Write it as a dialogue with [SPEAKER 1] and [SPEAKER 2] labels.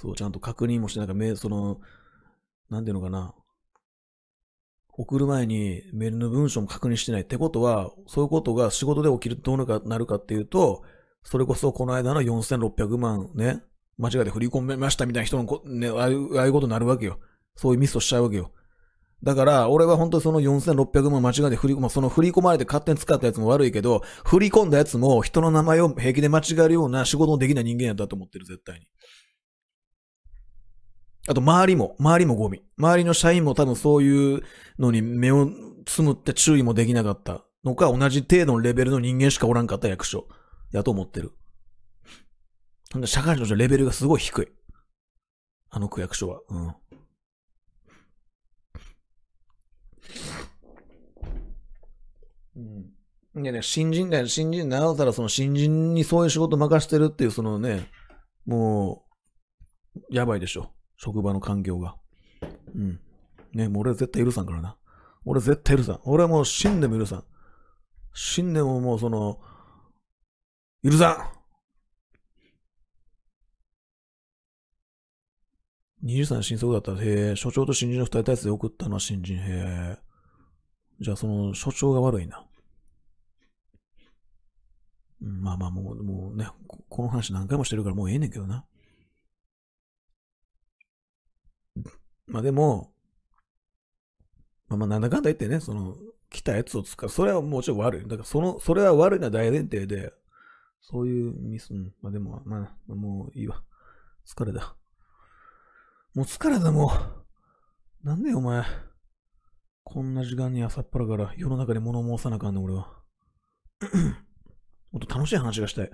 [SPEAKER 1] そう、ちゃんと確認もして、なんかメその、なんていうのかな。送る前にメールの文章も確認してないってことは、そういうことが仕事で起きるとどうなるかっていうと、それこそこの間の4600万ね、間違えて振り込めましたみたいな人のね、ああいうことになるわけよ。そういうミスをしちゃうわけよ。だから、俺は本当にその4600万間違えて振り、まあ、その振り込まれて勝手に使ったやつも悪いけど、振り込んだやつも人の名前を平気で間違えるような仕事のできない人間やったと思ってる、絶対に。あと、周りも、周りもゴミ。周りの社員も多分そういうのに目をつむって注意もできなかったのか、同じ程度のレベルの人間しかおらんかった役所。やと思ってる。なんで社会のレベルがすごい低い。あの区役所は。うん。うん。いやね、新人だよ、新人、なおさらその新人にそういう仕事任してるっていう、そのね、もう、やばいでしょ。職場の環境が。うん。ね、もう俺は絶対許さんからな。俺絶対許さん。俺はもう死んでも許さん。死んでももうその、許さん !23 新卒だったら、へえ、所長と新人の二人体制で送ったのは新人、へえ。じゃあその、所長が悪いな。うん、まあまあ、もう、もうね、この話何回もしてるからもうええねんけどな。まあでも、まあまあなんだかんだ言ってね、その、来たやつを使う。それはもちろん悪い。だからその、それは悪いな大前提で、そういうミス、まあでも、まあ、もういいわ。疲れた。もう疲れた、もう。なんでお前。こんな時間に朝っぱらから世の中に物申さなあかんねん、俺は。もっと楽しい話がしたい。